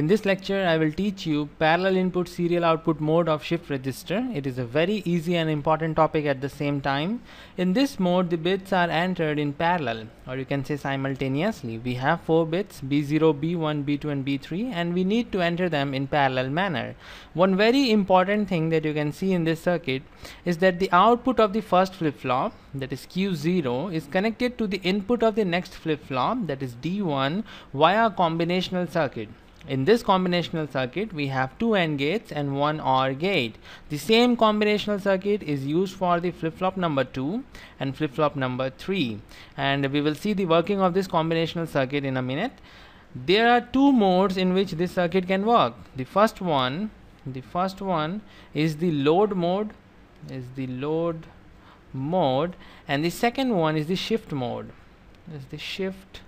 In this lecture, I will teach you parallel input serial output mode of shift register. It is a very easy and important topic at the same time. In this mode, the bits are entered in parallel or you can say simultaneously. We have four bits B0, B1, B2 and B3 and we need to enter them in parallel manner. One very important thing that you can see in this circuit is that the output of the first flip-flop that is Q0 is connected to the input of the next flip-flop that is D1 via a combinational circuit. In this combinational circuit, we have two AND gates and one OR gate. The same combinational circuit is used for the flip-flop number 2 and flip-flop number 3. And we will see the working of this combinational circuit in a minute. There are two modes in which this circuit can work. The first one, the first one is the load mode, is the load mode and the second one is the shift mode, is the shift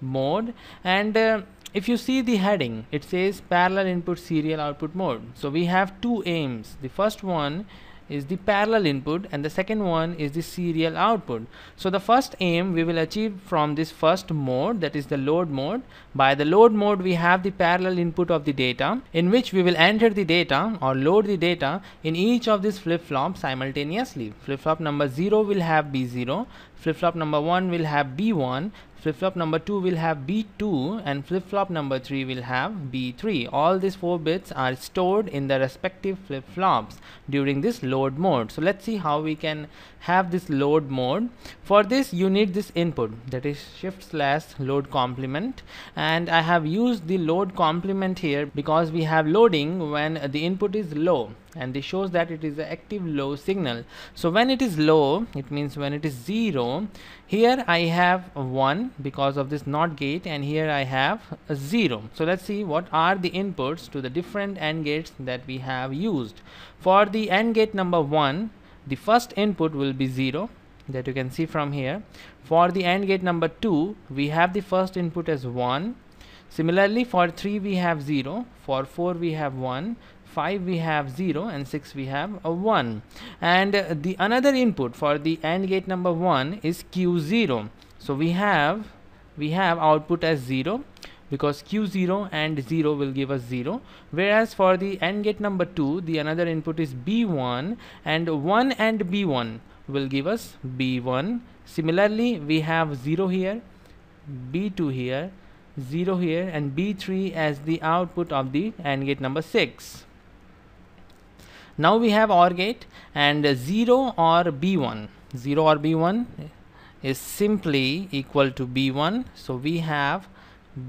mode and uh, if you see the heading, it says parallel input serial output mode. So we have two aims. The first one is the parallel input and the second one is the serial output. So the first aim we will achieve from this first mode that is the load mode. By the load mode we have the parallel input of the data in which we will enter the data or load the data in each of these flip-flops simultaneously. Flip-flop number 0 will have B0, flip-flop number 1 will have B1, flip-flop number 2 will have B2 and flip-flop number 3 will have B3. All these 4 bits are stored in the respective flip-flops during this load mode. So let's see how we can have this load mode. For this you need this input that is shift slash load complement and I have used the load complement here because we have loading when the input is low and this shows that it is an active low signal so when it is low it means when it is zero here I have one because of this NOT gate and here I have a zero so let's see what are the inputs to the different AND gates that we have used for the AND gate number one the first input will be zero that you can see from here for the AND gate number two we have the first input as one Similarly, for 3 we have 0, for 4 we have 1, 5 we have 0 and 6 we have a 1 and uh, the another input for the AND gate number 1 is Q0 so we have we have output as 0 because Q0 and 0 will give us 0 whereas for the AND gate number 2 the another input is B1 and 1 and B1 will give us B1 similarly we have 0 here B2 here 0 here and B3 as the output of the AND gate number 6 now we have OR gate and 0 or B1 0 or B1 is simply equal to B1 so we have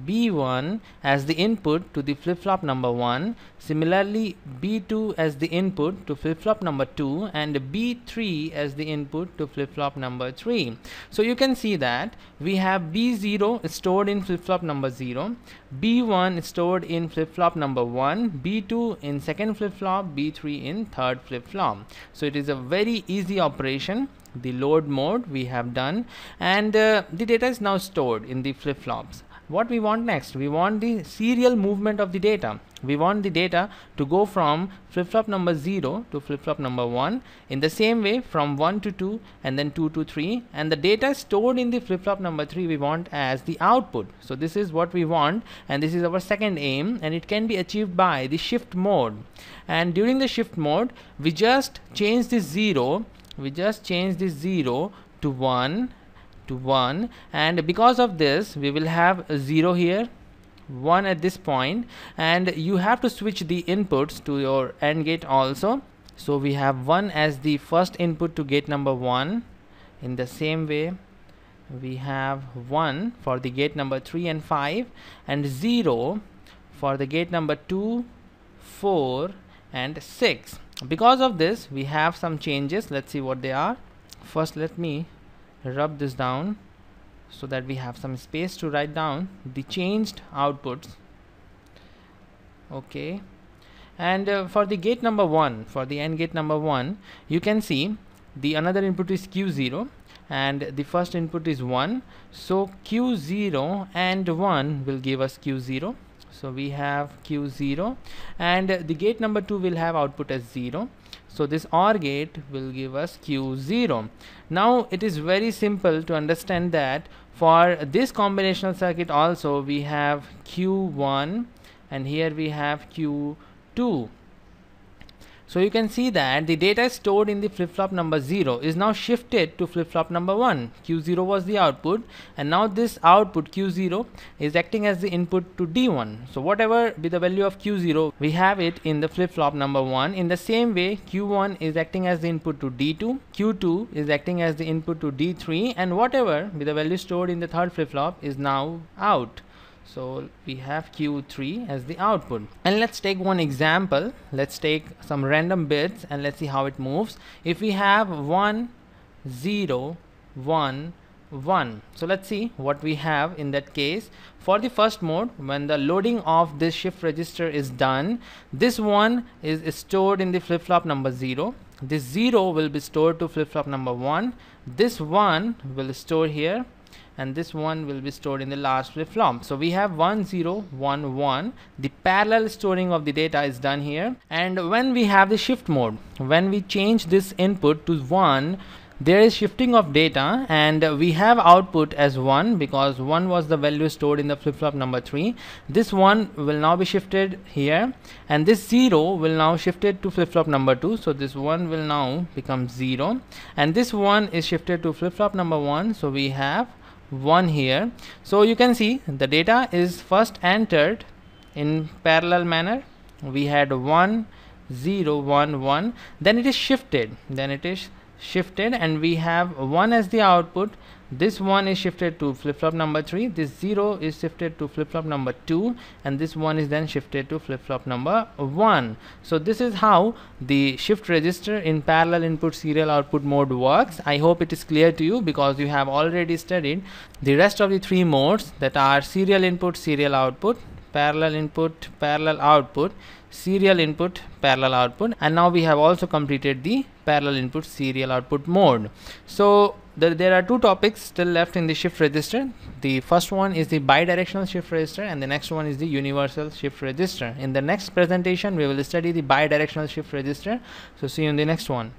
B1 as the input to the flip-flop number 1. Similarly, B2 as the input to flip-flop number 2 and B3 as the input to flip-flop number 3. So you can see that we have B0 stored in flip-flop number 0, B1 stored in flip-flop number 1, B2 in second flip-flop, B3 in third flip-flop. So it is a very easy operation the load mode we have done and uh, the data is now stored in the flip-flops what we want next we want the serial movement of the data we want the data to go from flip-flop number 0 to flip-flop number 1 in the same way from 1 to 2 and then 2 to 3 and the data stored in the flip-flop number 3 we want as the output so this is what we want and this is our second aim and it can be achieved by the shift mode and during the shift mode we just change this 0 we just change this 0 to 1 to 1 and because of this we will have 0 here 1 at this point and you have to switch the inputs to your AND gate also so we have 1 as the first input to gate number 1 in the same way we have 1 for the gate number 3 and 5 and 0 for the gate number 2 4 and 6 because of this we have some changes let's see what they are first let me rub this down so that we have some space to write down the changed outputs okay and uh, for the gate number one for the end gate number one you can see the another input is q0 and the first input is 1 so q0 and 1 will give us q0 so we have q0 and the gate number 2 will have output as 0 so this OR gate will give us Q0 now it is very simple to understand that for this combinational circuit also we have Q1 and here we have Q2 so you can see that the data stored in the flip-flop number 0 is now shifted to flip-flop number 1. Q0 was the output and now this output Q0 is acting as the input to D1. So whatever be the value of Q0 we have it in the flip-flop number 1. In the same way Q1 is acting as the input to D2, Q2 is acting as the input to D3 and whatever be the value stored in the third flip-flop is now out so we have q3 as the output and let's take one example let's take some random bits and let's see how it moves if we have 1 0 1 1 so let's see what we have in that case for the first mode when the loading of this shift register is done this one is, is stored in the flip-flop number 0 this 0 will be stored to flip-flop number 1 this 1 will store here and this one will be stored in the last flip-flop so we have 1 0 1 1 the parallel storing of the data is done here and when we have the shift mode when we change this input to 1 there is shifting of data and we have output as 1 because 1 was the value stored in the flip-flop number 3 this 1 will now be shifted here and this 0 will now shifted to flip-flop number 2 so this 1 will now become 0 and this 1 is shifted to flip-flop number 1 so we have 1 here so you can see the data is first entered in parallel manner we had 1 0 1 1 then it is shifted then it is shifted and we have 1 as the output this 1 is shifted to flip-flop number 3 this 0 is shifted to flip-flop number 2 and this 1 is then shifted to flip-flop number 1 so this is how the shift register in parallel input serial output mode works I hope it is clear to you because you have already studied the rest of the three modes that are serial input serial output parallel input parallel output serial input parallel output and now we have also completed the parallel input serial output mode so the, there are two topics still left in the shift register the first one is the bidirectional shift register and the next one is the universal shift register in the next presentation we will study the bidirectional shift register so see you in the next one